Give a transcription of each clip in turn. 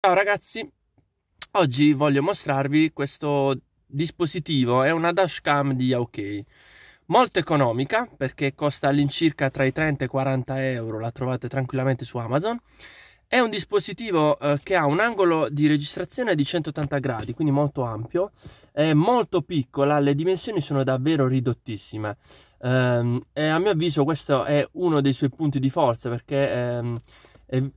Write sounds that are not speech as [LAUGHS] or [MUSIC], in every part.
Ciao ragazzi, oggi voglio mostrarvi questo dispositivo, è una dashcam di OK, molto economica perché costa all'incirca tra i 30 e i 40 euro, la trovate tranquillamente su Amazon, è un dispositivo eh, che ha un angolo di registrazione di 180 gradi, quindi molto ampio, è molto piccola, le dimensioni sono davvero ridottissime. Ehm, e a mio avviso questo è uno dei suoi punti di forza perché ehm,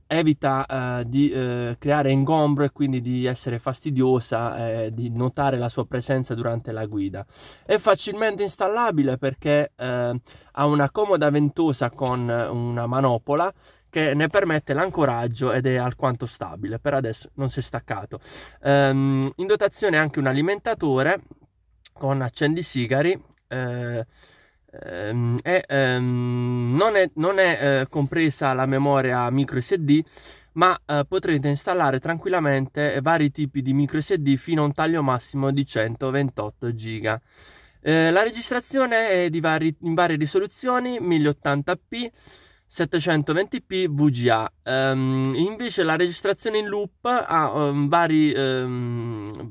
evita eh, di eh, creare ingombro e quindi di essere fastidiosa eh, di notare la sua presenza durante la guida è facilmente installabile perché eh, ha una comoda ventosa con una manopola che ne permette l'ancoraggio ed è alquanto stabile per adesso non si è staccato ehm, in dotazione anche un alimentatore con accendisigari eh, ehm, è, ehm, non è, non è eh, compresa la memoria micro SD, ma eh, potrete installare tranquillamente vari tipi di micro SD fino a un taglio massimo di 128 GB. Eh, la registrazione è vari, in varie risoluzioni 1080p, 720p VGA. Um, invece la registrazione in loop ha um, vari, um,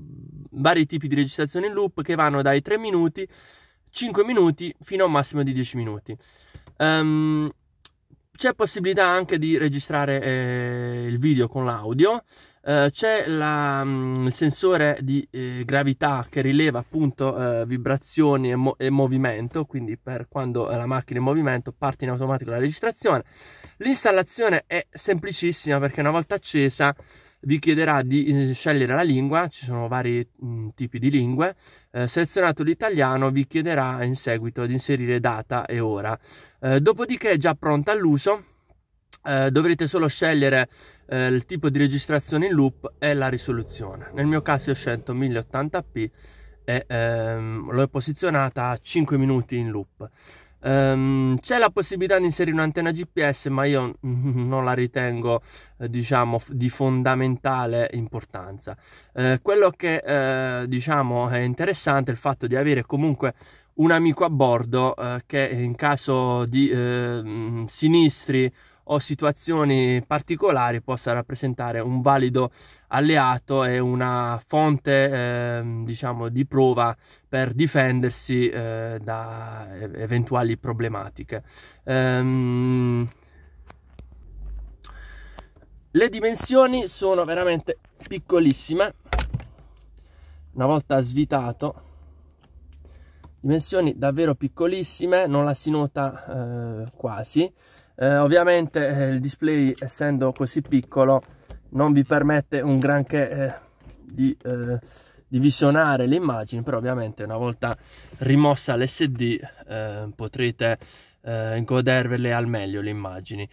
vari tipi di registrazione in loop che vanno dai 3 minuti 5 minuti fino a un massimo di 10 minuti. Um, c'è possibilità anche di registrare eh, il video con l'audio. Uh, c'è la, um, il sensore di eh, gravità che rileva appunto uh, vibrazioni e, mo- e, movimento, quindi per quando eh, la macchina è in movimento parte in automatico la registrazione. L'installazione è semplicissima perché una volta accesa vi chiederà di eh, scegliere la lingua, ci sono vari mh, mm, tipi di lingue, eh, selezionato l'italiano vi chiederà in seguito di inserire data e ora. Eh, dopodiché è già pronta all'uso, eh, dovrete solo scegliere eh, il tipo di registrazione in loop e la risoluzione. Nel mio caso ho scelto 1080p e ehm, l'ho posizionata a 5 minuti in loop. Um, c'è la possibilità di inserire un'antenna GPS, ma io [LAUGHS] non la ritengo, eh, diciamo, di fondamentale importanza. Eh, quello che, eh, diciamo, è interessante è il fatto di avere comunque un amico a bordo eh, che in caso di ehm, sinistri o situazioni particolari possa rappresentare un valido alleato e una fonte eh, diciamo di prova per difendersi eh, da eventuali problematiche. Ehm... Le dimensioni sono veramente piccolissime. Una volta svitato, dimensioni davvero piccolissime, non la si nota eh, quasi eh, ovviamente eh, il display essendo così piccolo non vi permette un granché eh, di, eh, di, visionare le immagini però ovviamente una volta rimossa l'SD eh, potrete eh, godervele al meglio le immagini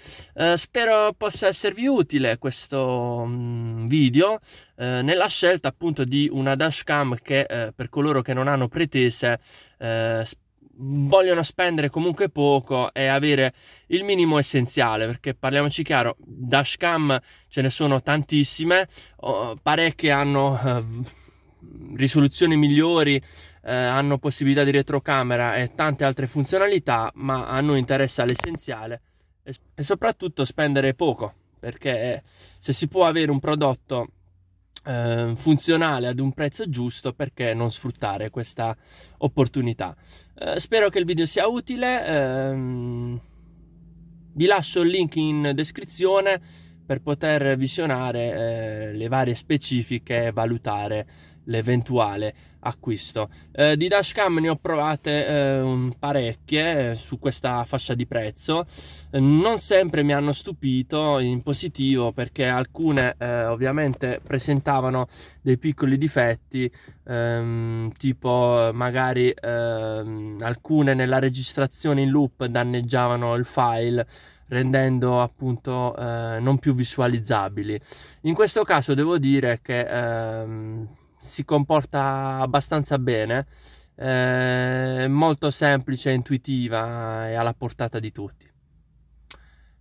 spero possa esservi utile questo mh, mm, video nella scelta appunto di una dashcam che per coloro che non hanno pretese eh, Mm. vogliono spendere comunque poco e avere il minimo essenziale perché parliamoci chiaro dashcam ce ne sono tantissime oh, parecchie hanno eh, risoluzioni migliori eh, hanno possibilità di retrocamera e tante altre funzionalità ma a noi interessa l'essenziale e, e soprattutto spendere poco perché se si può avere un prodotto eh, funzionale ad un prezzo giusto, perché non sfruttare questa opportunità? Eh, spero che il video sia utile. Ehm, vi lascio il link in descrizione per poter visionare eh, le varie specifiche e valutare l'eventuale acquisto. Eh, di dashcam ne ho provate eh, parecchie eh, su questa fascia di prezzo, eh, non sempre mi hanno stupito in positivo perché alcune eh, ovviamente presentavano dei piccoli difetti, ehm, tipo magari ehm, alcune nella registrazione in loop danneggiavano il file rendendo appunto eh, non più visualizzabili. In questo caso devo dire che ehm, si comporta abbastanza bene, eh, molto semplice, intuitiva e alla portata di tutti.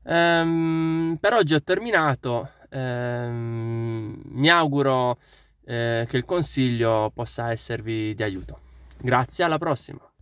Ehm, per oggi ho terminato, ehm, mi auguro eh, che il consiglio possa esservi di aiuto. Grazie, alla prossima!